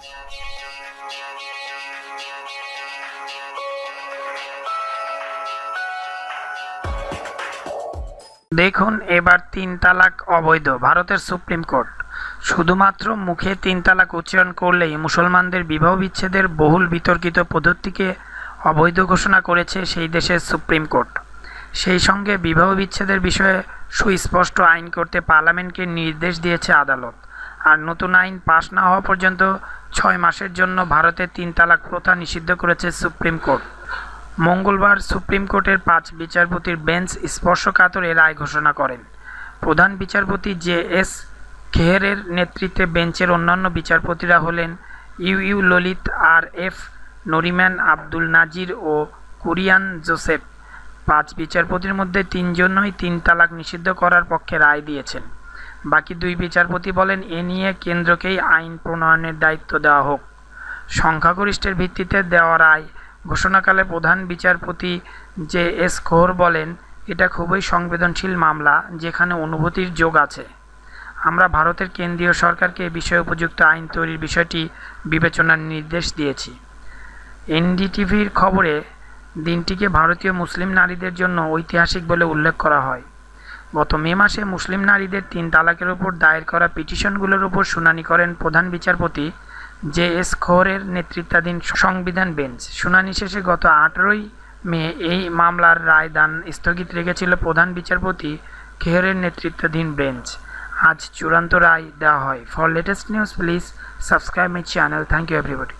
দেখুন এবার তিন তালাক অবৈধ ভারতের সুপ্রিম কোর্ট শুধুমাত্র মুখে তিন তালাক উচ্চারণ করলেই মুসলমানদের বিবাহ বিচ্ছেদের বহুল বিতর্কিত পদ্ধতিকে অবৈধ ঘোষণা করেছে সেই দেশের সুপ্রিম কোর্ট সেই সঙ্গে বিবাহ বিচ্ছেদের বিষয়ে সুস্পষ্ট আইন করতে পার্লামেন্টকে নির্দেশ দিয়েছে আদালত আর নতুন আইন পাশ না হওয়া পর্যন্ত ছয় মাসের জন্য ভারতে তিন তালাক প্রথা নিষিদ্ধ করেছে সুপ্রিম কোর্ট মঙ্গলবার সুপ্রিম কোর্টের পাঁচ বিচারপতির বেঞ্চ স্পর্শকাতরে রায় ঘোষণা করেন প্রধান বিচারপতি জে এস খেহরের নেতৃত্বে বেঞ্চের অন্যান্য বিচারপতিরা হলেন U U Lalit R F Nariman Abdul Nazeer ও কুরিয়ান জোসেফ পাঁচ বিচারপতির মধ্যে তিনজনই তিন তালাক নিষিদ্ধ করার পক্ষে রায় দিয়েছেন বাকি দুই বিচারপতি বলেন এ নিয়ে কেন্দ্রকেই আইন প্রণয়নের দায়িত্ব দেওয়া হোক সংখ্যাগরিষ্ঠের ভিত্তিতে দেওয়া রায় ঘোষণাকালে প্রধান বিচারপতি জে এস খোর বলেন এটা খুবই সংবেদনশীল মামলা যেখানে অনুভূতির যোগ আছে আমরা ভারতের কেন্দ্রীয় সরকারকে এ বিষয়ে উপযুক্ত আইন তৈরির বিষয়টি বিবেচনার নির্দেশ দিয়েছি এনডিটিভির খবরে দিনটিকে ভারতীয় মুসলিম নারীদের জন্য ঐতিহাসিক বলে উল্লেখ করা হয় গত মে মাসে মুসলিম নারীদের তিন তালাকের ওপর দায়ের করা পিটিশনগুলোর ওপর শুনানি করেন প্রধান বিচারপতি জে এস খোরের নেতৃত্বাধীন সংবিধান বেঞ্চ শুনানি শেষে গত আঠেরোই মে এই মামলার রায় দান স্থগিত রেখেছিল প্রধান বিচারপতি খেহরের নেতৃত্বাধীন বেঞ্চ আজ চূড়ান্ত রায় দেওয়া হয় for latest news please subscribe my channel thank you everybody